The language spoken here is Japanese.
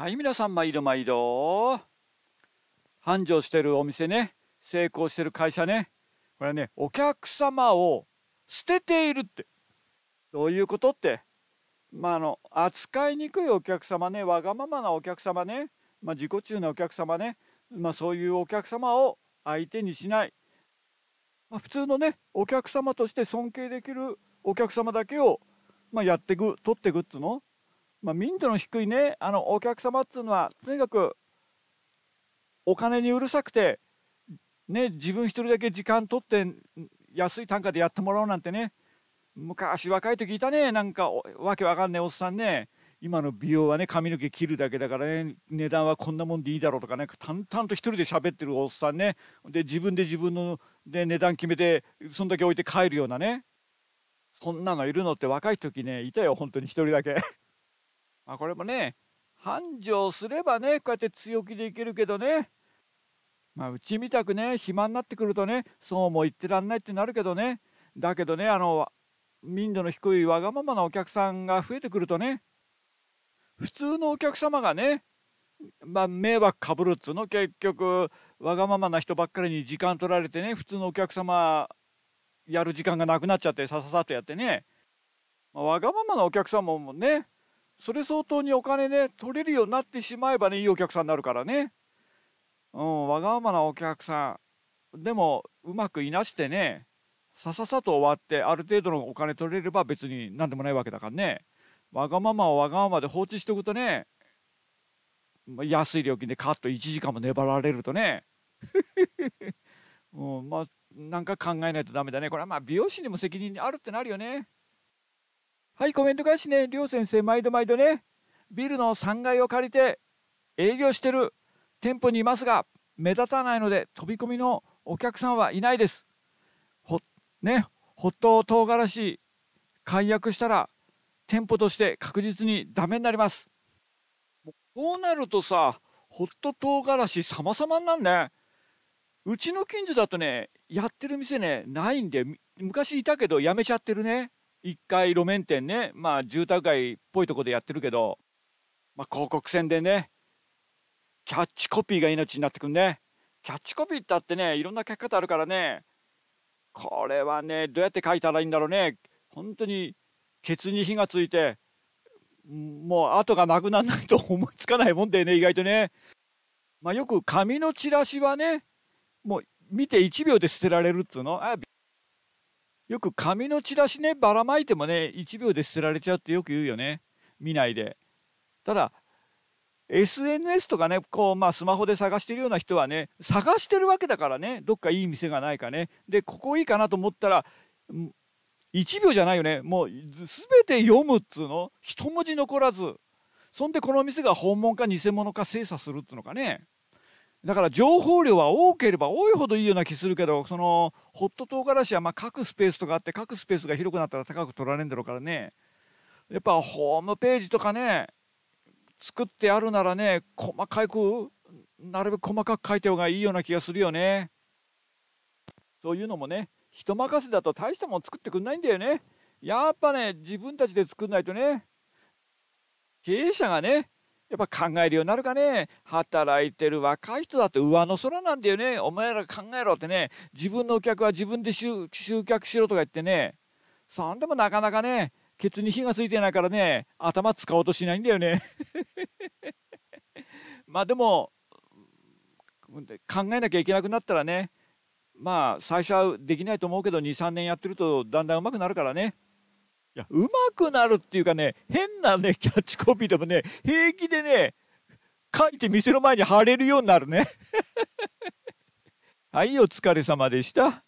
はい皆さん毎度毎度繁盛してるお店ね成功してる会社ねこれはねお客様を捨てているってどういうことってまああの扱いにくいお客様ねわがままなお客様ね、まあ、自己中なお客様ね、まあ、そういうお客様を相手にしない、まあ、普通のねお客様として尊敬できるお客様だけを、まあ、やってく取ってくっていうのまあ、ントの低いねあのお客様っていうのはとにかくお金にうるさくて、ね、自分一人だけ時間取って安い単価でやってもらおうなんてね昔若い時いたねなんかわけわかんねえおっさんね今の美容はね髪の毛切るだけだからね値段はこんなもんでいいだろうとかね淡々と一人で喋ってるおっさんねで自分で自分ので値段決めてそんだけ置いて帰るようなねそんなのいるのって若い時ねいたよ本当に一人だけあ、これもね繁盛すればねこうやって強気でいけるけどねまあうちみたくね暇になってくるとねそうも言ってらんないってなるけどねだけどねあの民度の低いわがままなお客さんが増えてくるとね普通のお客様がねまあ、迷惑かぶるっつうの結局わがままな人ばっかりに時間取られてね普通のお客様やる時間がなくなっちゃってさささっとやってね、まあ、わがままなお客様もねそれ相当にお金ね取れるようになってしまえばねいいお客さんになるからねうんわがままなお客さんでもうまくいなしてねさささと終わってある程度のお金取れれば別に何でもないわけだからねわがままをわがままで放置しておくとね安い料金でカット1時間も粘られるとね うん、まあなんか考えないとダメだねこれはまあ美容師にも責任あるってなるよね。はいコメント返しねりょう先生毎度毎度ねビルの3階を借りて営業してる店舗にいますが目立たないので飛び込みのお客さんはいないですほねほっと唐辛子解約したら店舗として確実にダメになりますこうなるとさホット唐辛子様々になんねうちの近所だとねやってる店ねないんで昔いたけどやめちゃってるね1回路面店ねまあ住宅街っぽいとこでやってるけど、まあ、広告宣伝ねキャッチコピーが命になってくんねキャッチコピーってあってねいろんな書き方あるからねこれはねどうやって書いたらいいんだろうね本当にケツに火がついてもう後がなくならないと思いつかないもんでね意外とね。まあ、よく紙のチラシはねもう見て1秒で捨てられるっつうのあよく紙のチラシねばらまいてもね1秒で捨てられちゃうってよく言うよね見ないでただ SNS とかねこう、まあ、スマホで探してるような人はね探してるわけだからねどっかいい店がないかねでここいいかなと思ったら1秒じゃないよねもう全て読むっつうの一文字残らずそんでこの店が本物か偽物か精査するっつうのかねだから情報量は多ければ多いほどいいような気するけどそのホット唐辛子はまあ各スペースとかあって各スペースが広くなったら高く取られるんだろうからねやっぱホームページとかね作ってあるならね細かくなるべく細かく書いた方がいいような気がするよねそういうのもね人任せだと大したもん作ってくんないんだよねやっぱね自分たちで作んないとね経営者がねやっぱ考えるようになるかね働いてる若い人だって上の空なんだよねお前ら考えろってね自分のお客は自分で集客しろとか言ってねそんでもなかなかねケツに火がついてないからね頭使おうとしないんだよね まあでも考えなきゃいけなくなったらねまあ最初はできないと思うけど23年やってるとだんだんうまくなるからね。いや、うまくなるっていうかね、変なね、キャッチコピーでもね、平気でね、書いて店の前に貼れるようになるね。はい、お疲れ様でした。